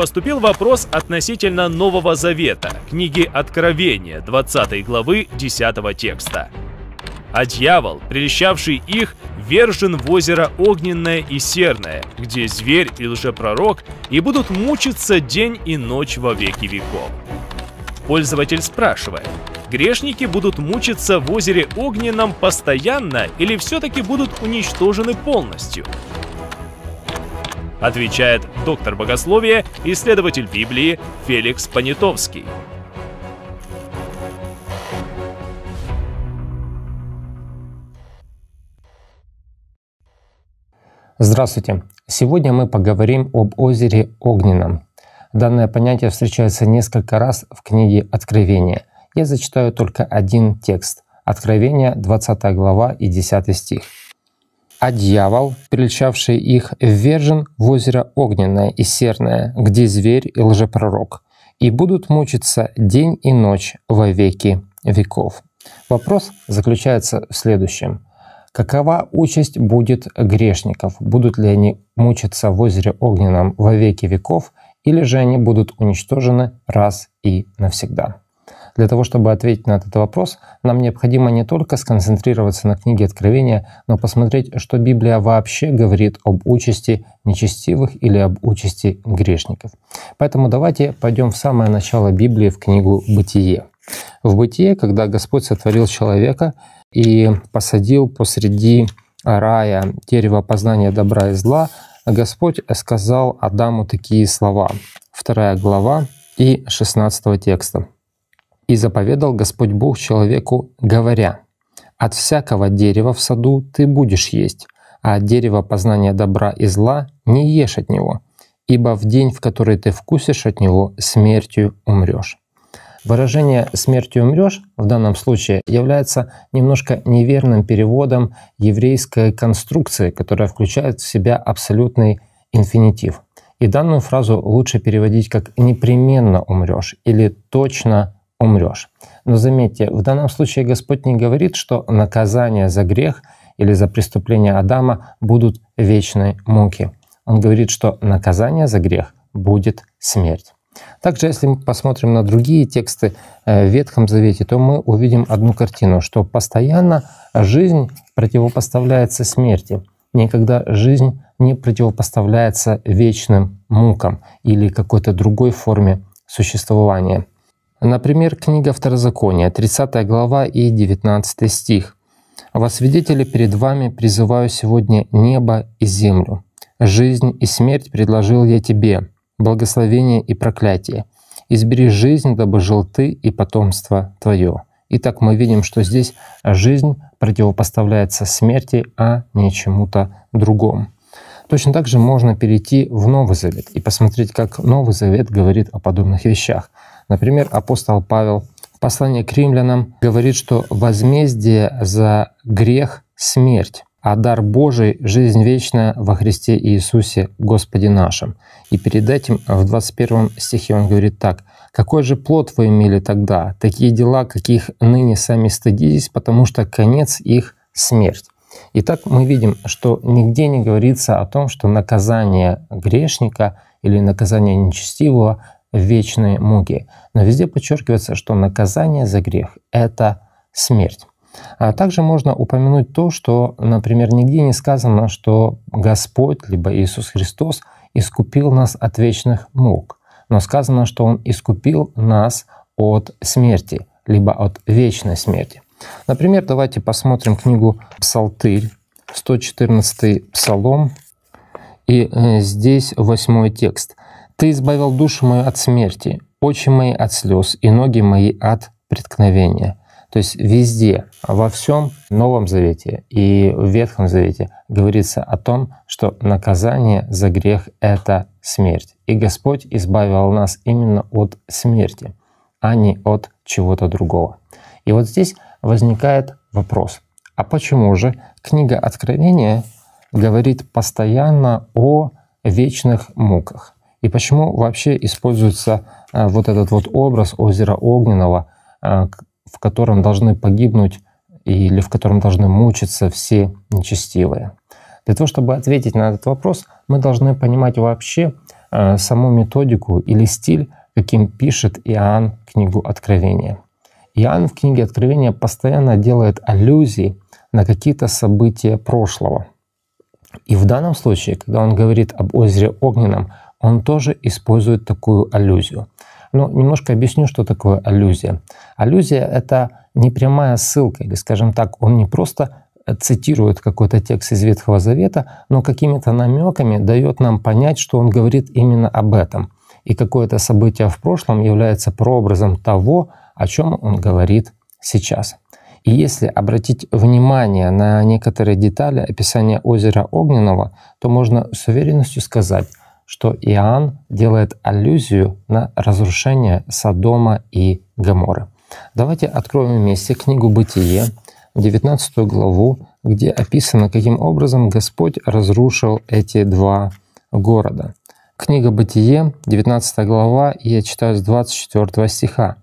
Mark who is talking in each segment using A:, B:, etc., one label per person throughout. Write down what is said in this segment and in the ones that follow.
A: поступил вопрос относительно Нового Завета, книги Откровения, 20 главы 10 текста. А дьявол, прельщавший их, вержен в озеро Огненное и Серное, где зверь и лжепророк, и будут мучиться день и ночь во веки веков. Пользователь спрашивает, грешники будут мучиться в озере Огненном постоянно или все-таки будут уничтожены полностью? отвечает доктор богословия, исследователь Библии Феликс Понятовский. Здравствуйте! Сегодня мы поговорим об озере Огненном. Данное понятие встречается несколько раз в книге «Откровение». Я зачитаю только один текст. Откровение, 20 глава и 10 стих а дьявол, приличавший их, ввержен в озеро Огненное и Серное, где зверь и лжепророк, и будут мучиться день и ночь во веки веков. Вопрос заключается в следующем. Какова участь будет грешников? Будут ли они мучиться в озере Огненном во веки веков, или же они будут уничтожены раз и навсегда? Для того, чтобы ответить на этот вопрос, нам необходимо не только сконцентрироваться на книге Откровения, но посмотреть, что Библия вообще говорит об участи нечестивых или об участи грешников. Поэтому давайте пойдем в самое начало Библии, в книгу «Бытие». В «Бытие», когда Господь сотворил человека и посадил посреди рая дерево познания добра и зла, Господь сказал Адаму такие слова. Вторая глава и 16 текста. И заповедал Господь Бог человеку, говоря, «От всякого дерева в саду ты будешь есть, а от дерева познания добра и зла не ешь от него, ибо в день, в который ты вкусишь от него, смертью умрешь». Выражение «смертью умрешь» в данном случае является немножко неверным переводом еврейской конструкции, которая включает в себя абсолютный инфинитив. И данную фразу лучше переводить как «непременно умрешь» или «точно умрешь. Но заметьте, в данном случае Господь не говорит, что наказание за грех или за преступление Адама будут вечной муки. Он говорит, что наказание за грех будет смерть. Также, если мы посмотрим на другие тексты э, в Ветхом Завете, то мы увидим одну картину, что постоянно жизнь противопоставляется смерти. Никогда жизнь не противопоставляется вечным мукам или какой-то другой форме существования. Например, книга Второзакония, 30 глава и 19 стих. «Во свидетели перед вами призываю сегодня небо и землю. Жизнь и смерть предложил я тебе, благословение и проклятие. Избери жизнь, дабы жил ты и потомство твое». Итак, мы видим, что здесь жизнь противопоставляется смерти, а не чему-то другому. Точно так же можно перейти в Новый Завет и посмотреть, как Новый Завет говорит о подобных вещах. Например, апостол Павел в послании к римлянам говорит, что возмездие за грех – смерть, а дар Божий – жизнь вечная во Христе Иисусе Господе нашим. И перед этим в 21 стихе он говорит так. «Какой же плод вы имели тогда? Такие дела, каких ныне сами стыдитесь, потому что конец их – смерть». Итак, мы видим, что нигде не говорится о том, что наказание грешника или наказание нечестивого вечные муки. Но везде подчеркивается, что наказание за грех – это смерть. А также можно упомянуть то, что, например, нигде не сказано, что Господь, либо Иисус Христос, искупил нас от вечных мук, но сказано, что Он искупил нас от смерти, либо от вечной смерти. Например, давайте посмотрим книгу «Псалтырь», 114 псалом, и э, здесь восьмой текст – ты избавил душу мою от смерти, очи мои от слез и ноги мои от преткновения. То есть везде, во всем Новом Завете и в Ветхом Завете говорится о том, что наказание за грех — это смерть. И Господь избавил нас именно от смерти, а не от чего-то другого. И вот здесь возникает вопрос, а почему же книга Откровения говорит постоянно о вечных муках? И почему вообще используется э, вот этот вот образ озера Огненного, э, в котором должны погибнуть или в котором должны мучиться все нечестивые? Для того, чтобы ответить на этот вопрос, мы должны понимать вообще э, саму методику или стиль, каким пишет Иоанн книгу Откровения. Иоанн в книге Откровения постоянно делает аллюзии на какие-то события прошлого. И в данном случае, когда он говорит об озере Огненном, он тоже использует такую аллюзию. Ну, немножко объясню, что такое аллюзия. Аллюзия — это непрямая ссылка, или, скажем так, он не просто цитирует какой-то текст из Ветхого Завета, но какими-то намеками дает нам понять, что он говорит именно об этом. И какое-то событие в прошлом является прообразом того, о чем он говорит сейчас. И если обратить внимание на некоторые детали описания озера Огненного, то можно с уверенностью сказать, что Иоанн делает аллюзию на разрушение Содома и Гаморы. Давайте откроем вместе книгу «Бытие», 19 главу, где описано, каким образом Господь разрушил эти два города. Книга «Бытие», 19 глава, я читаю с 24 стиха.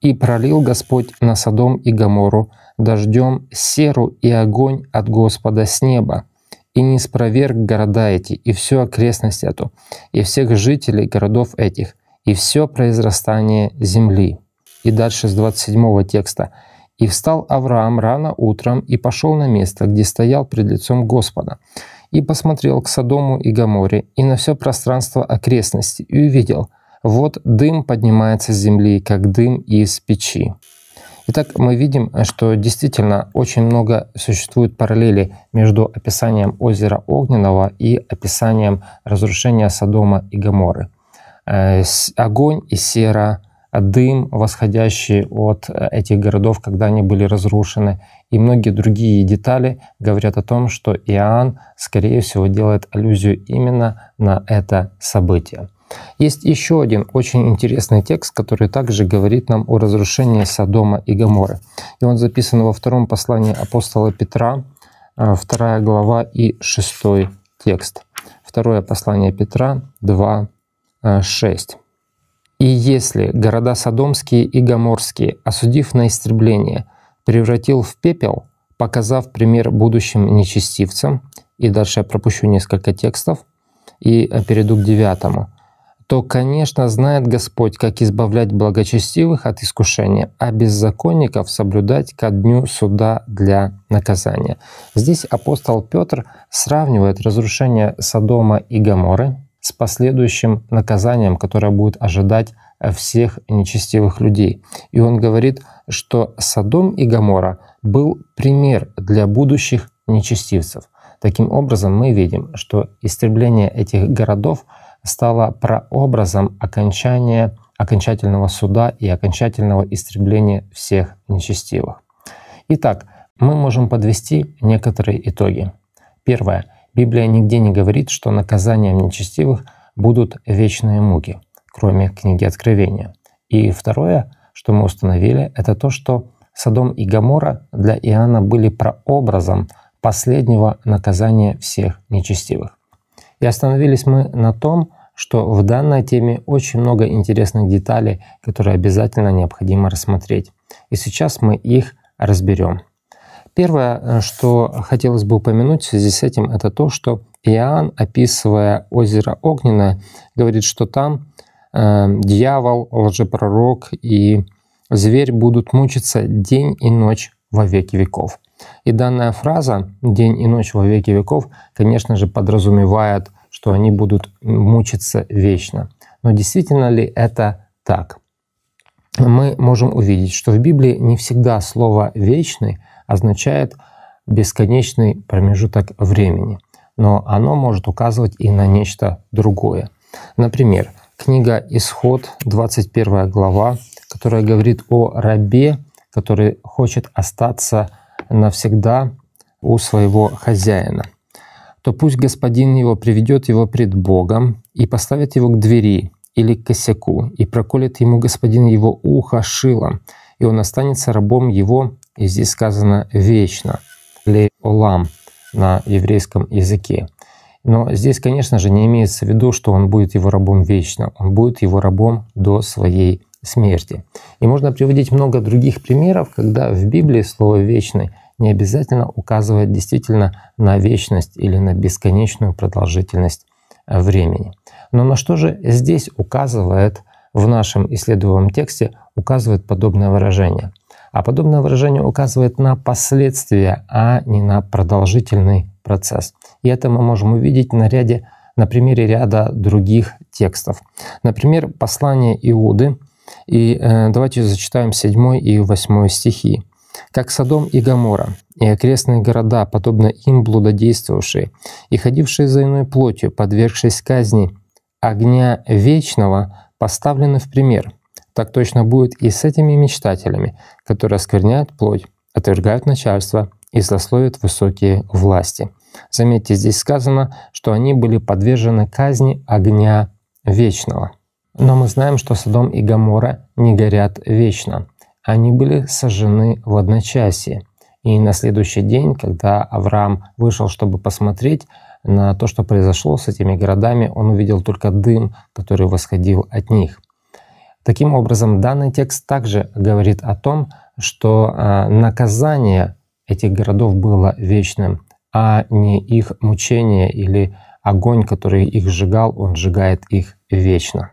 A: «И пролил Господь на Содом и Гамору дождем серу и огонь от Господа с неба, и не спроверг города эти, и всю окрестность эту, и всех жителей городов этих, и все произрастание земли». И дальше с 27 текста. «И встал Авраам рано утром и пошел на место, где стоял пред лицом Господа, и посмотрел к Содому и Гаморе, и на все пространство окрестности, и увидел, вот дым поднимается с земли, как дым из печи». Итак, мы видим, что действительно очень много существует параллелей между описанием озера Огненного и описанием разрушения Содома и Гоморы. Э, огонь и сера, дым, восходящий от э, этих городов, когда они были разрушены, и многие другие детали говорят о том, что Иоанн, скорее всего, делает аллюзию именно на это событие. Есть еще один очень интересный текст, который также говорит нам о разрушении Содома и Гоморы. И он записан во втором послании апостола Петра, э, вторая глава и шестой текст. Второе послание Петра 2, 6. Э, «И если города Содомские и Гоморские, осудив на истребление, превратил в пепел, показав пример будущим нечестивцам», и дальше я пропущу несколько текстов, и перейду к девятому – то, конечно, знает Господь, как избавлять благочестивых от искушения, а беззаконников соблюдать ко дню суда для наказания. Здесь апостол Петр сравнивает разрушение Содома и Гаморы с последующим наказанием, которое будет ожидать всех нечестивых людей. И он говорит, что Содом и Гамора был пример для будущих нечестивцев. Таким образом, мы видим, что истребление этих городов – стала прообразом окончания, окончательного суда и окончательного истребления всех нечестивых. Итак, мы можем подвести некоторые итоги. Первое. Библия нигде не говорит, что наказанием нечестивых будут вечные муки, кроме книги Откровения. И второе, что мы установили, это то, что Садом и Гамора для Иоанна были прообразом последнего наказания всех нечестивых. И остановились мы на том, что в данной теме очень много интересных деталей, которые обязательно необходимо рассмотреть. И сейчас мы их разберем. Первое, э, что хотелось бы упомянуть в связи с этим, это то, что Иоанн, описывая озеро Огненное, говорит, что там э, дьявол, лжепророк и зверь будут мучиться день и ночь во веки веков. И данная фраза «день и ночь во веки веков», конечно же, подразумевает, что они будут мучиться вечно. Но действительно ли это так? Мы можем увидеть, что в Библии не всегда слово «вечный» означает бесконечный промежуток времени, но оно может указывать и на нечто другое. Например, книга «Исход», 21 глава, которая говорит о рабе, который хочет остаться навсегда у своего хозяина, то пусть господин его приведет его пред Богом и поставит его к двери или к косяку, и проколет ему господин его ухо шилом, и он останется рабом его, и здесь сказано «вечно», лей олам на еврейском языке. Но здесь, конечно же, не имеется в виду, что он будет его рабом вечно, он будет его рабом до своей смерти. И можно приводить много других примеров, когда в Библии слово «вечный» не обязательно указывает действительно на вечность или на бесконечную продолжительность э, времени. Но на что же здесь указывает, в нашем исследуемом тексте указывает подобное выражение? А подобное выражение указывает на последствия, а не на продолжительный процесс. И это мы можем увидеть на ряде на примере ряда других текстов. Например, послание Иуды. И э, давайте зачитаем 7 и 8 стихи как Содом и Гамора, и окрестные города, подобно им блудодействовавшие, и ходившие за иной плотью, подвергшись казни огня вечного, поставлены в пример. Так точно будет и с этими мечтателями, которые оскверняют плоть, отвергают начальство и злословят высокие власти. Заметьте, здесь сказано, что они были подвержены казни огня вечного. Но мы знаем, что Содом и Гамора не горят вечно – они были сожжены в одночасье. И на следующий день, когда Авраам вышел, чтобы посмотреть на то, что произошло с этими городами, он увидел только дым, который восходил от них. Таким образом, данный текст также говорит о том, что а, наказание этих городов было вечным, а не их мучение или огонь, который их сжигал, он сжигает их вечно.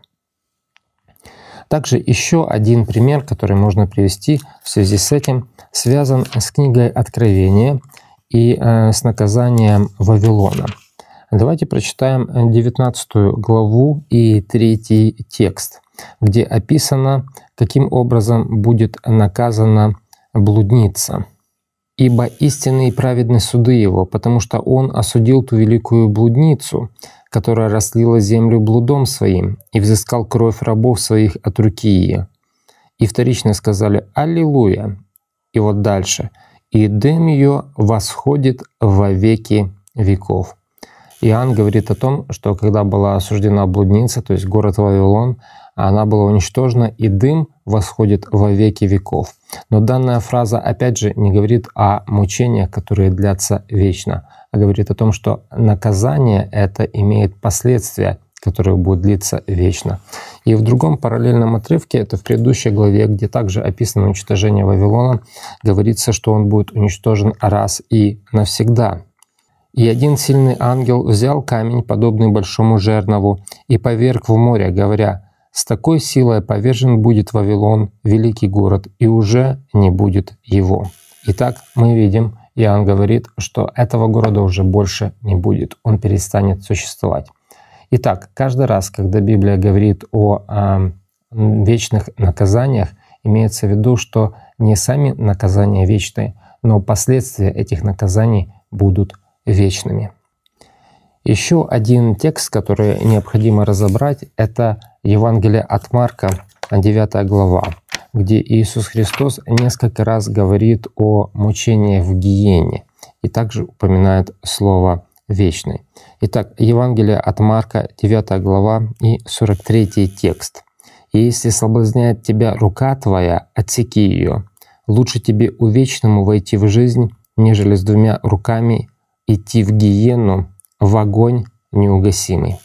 A: Также еще один пример, который можно привести в связи с этим, связан с книгой Откровения и э, с наказанием Вавилона. Давайте прочитаем 19 главу и третий текст, где описано, каким образом будет наказана блудница – ибо истинные и праведны суды его, потому что он осудил ту великую блудницу, которая раслила землю блудом своим, и взыскал кровь рабов своих от руки ее. И вторично сказали «Аллилуйя». И вот дальше. «И дым ее восходит во веки веков». Иоанн говорит о том, что когда была осуждена блудница, то есть город Вавилон – она была уничтожена, и дым восходит во веки веков. Но данная фраза, опять же, не говорит о мучениях, которые длятся вечно, а говорит о том, что наказание это имеет последствия, которые будут длиться вечно. И в другом параллельном отрывке, это в предыдущей главе, где также описано уничтожение Вавилона, говорится, что он будет уничтожен раз и навсегда. И один сильный ангел взял камень, подобный большому жернову, и поверг в море, говоря, с такой силой повержен будет Вавилон, великий город, и уже не будет его. Итак, мы видим, Иоанн говорит, что этого города уже больше не будет, он перестанет существовать. Итак, каждый раз, когда Библия говорит о, о а, вечных наказаниях, имеется в виду, что не сами наказания вечные, но последствия этих наказаний будут вечными. Еще один текст, который необходимо разобрать, это Евангелие от Марка, 9 глава, где Иисус Христос несколько раз говорит о мучении в гиене и также упоминает слово «вечный». Итак, Евангелие от Марка, 9 глава и 43 текст. если соблазняет тебя рука твоя, отсеки ее. Лучше тебе у вечному войти в жизнь, нежели с двумя руками идти в гиену, в огонь неугасимый».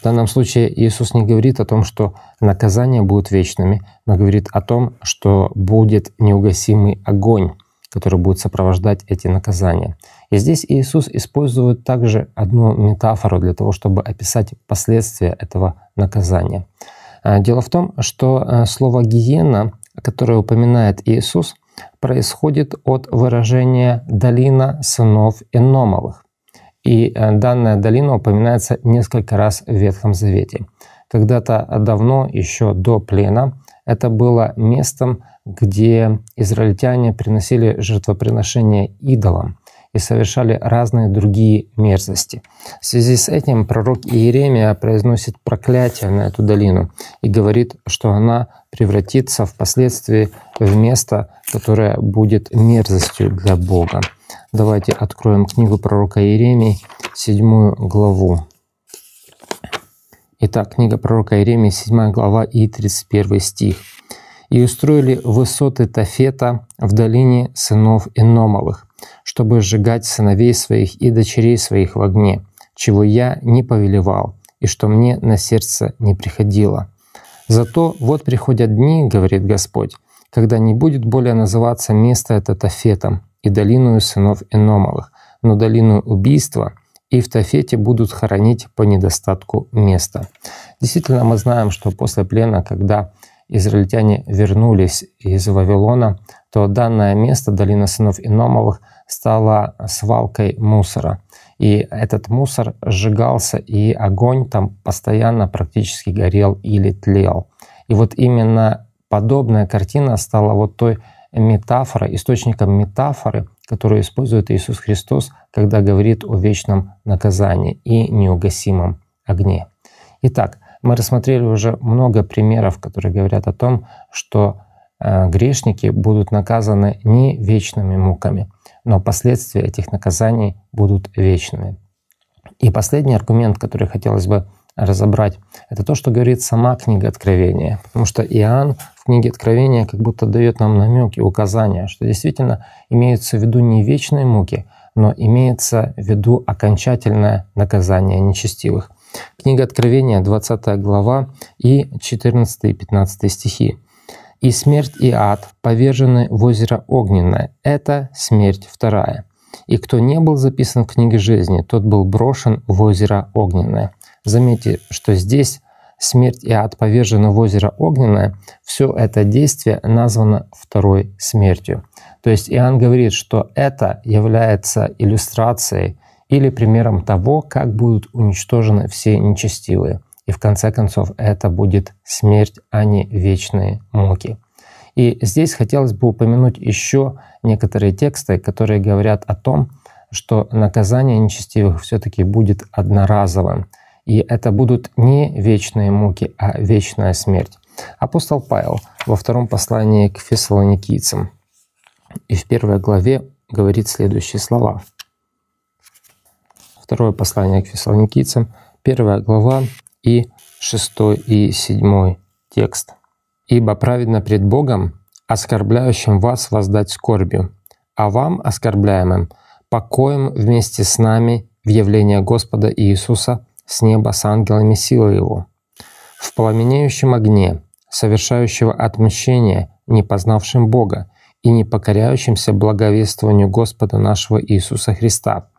A: В данном случае Иисус не говорит о том, что наказания будут вечными, но говорит о том, что будет неугасимый огонь, который будет сопровождать эти наказания. И здесь Иисус использует также одну метафору для того, чтобы описать последствия этого наказания. А, дело в том, что а, слово «гиена», которое упоминает Иисус, происходит от выражения «долина сынов Эномовых». И э, данная долина упоминается несколько раз в Ветхом Завете. Когда-то давно, еще до плена, это было местом, где израильтяне приносили жертвоприношения идолам и совершали разные другие мерзости. В связи с этим пророк Иеремия произносит проклятие на эту долину и говорит, что она превратится впоследствии в место, которое будет мерзостью для Бога. Давайте откроем книгу пророка Иеремии, седьмую главу. Итак, книга пророка Иеремии, 7 глава и 31 стих. «И устроили высоты Тафета в долине сынов Иномовых, чтобы сжигать сыновей своих и дочерей своих в огне, чего я не повелевал, и что мне на сердце не приходило. Зато вот приходят дни, — говорит Господь, — когда не будет более называться место это Тафетом, и долину сынов Эномовых, но долину убийства и в Тафете будут хоронить по недостатку места. Действительно, мы знаем, что после плена, когда израильтяне вернулись из Вавилона, то данное место, долина сынов Иномовых, стала свалкой мусора. И этот мусор сжигался, и огонь там постоянно практически горел или тлел. И вот именно подобная картина стала вот той метафора, источником метафоры, которую использует Иисус Христос, когда говорит о вечном наказании и неугасимом огне. Итак, мы рассмотрели уже много примеров, которые говорят о том, что э, грешники будут наказаны не вечными муками, но последствия этих наказаний будут вечными. И последний аргумент, который хотелось бы разобрать, это то, что говорит сама книга Откровения. Потому что Иоанн книги Откровения как будто дает нам намеки, указания, что действительно имеются в виду не вечные муки, но имеется в виду окончательное наказание нечестивых. Книга Откровения, 20 глава и 14 и 15 стихи. «И смерть и ад повержены в озеро Огненное, это смерть вторая. И кто не был записан в книге жизни, тот был брошен в озеро Огненное». Заметьте, что здесь смерть и ад поверженного в озеро Огненное, все это действие названо второй смертью. То есть Иоанн говорит, что это является иллюстрацией или примером того, как будут уничтожены все нечестивые. И в конце концов это будет смерть, а не вечные муки. И здесь хотелось бы упомянуть еще некоторые тексты, которые говорят о том, что наказание нечестивых все-таки будет одноразовым. И это будут не вечные муки, а вечная смерть. Апостол Павел во втором послании к фессалоникийцам и в первой главе говорит следующие слова. Второе послание к фессалоникийцам, первая глава и 6 и 7 текст. «Ибо праведно пред Богом, оскорбляющим вас воздать скорбью, а вам, оскорбляемым, покоем вместе с нами в явление Господа Иисуса – с неба с ангелами силы его, в пламенеющем огне, совершающего отмщение, не познавшим Бога и не покоряющимся благовествованию Господа нашего Иисуса Христа,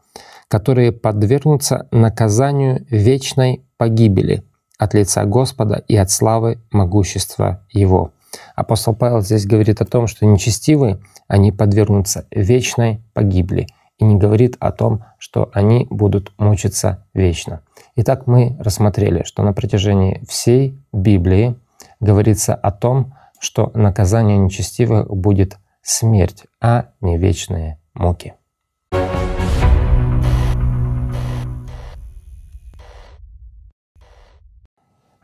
A: которые подвергнутся наказанию вечной погибели от лица Господа и от славы могущества Его. Апостол Павел здесь говорит о том, что нечестивые, они подвергнутся вечной погибели, и не говорит о том, что они будут мучиться вечно. Итак, мы рассмотрели, что на протяжении всей Библии говорится о том, что наказание нечестивых будет смерть, а не вечные муки.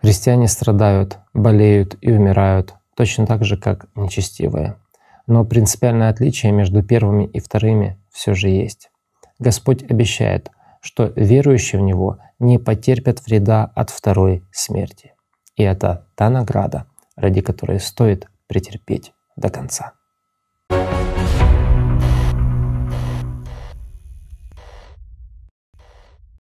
A: Христиане страдают, болеют и умирают точно так же, как нечестивые. Но принципиальное отличие между первыми и вторыми все же есть. Господь обещает, что верующие в Него не потерпят вреда от второй смерти. И это та награда, ради которой стоит претерпеть до конца.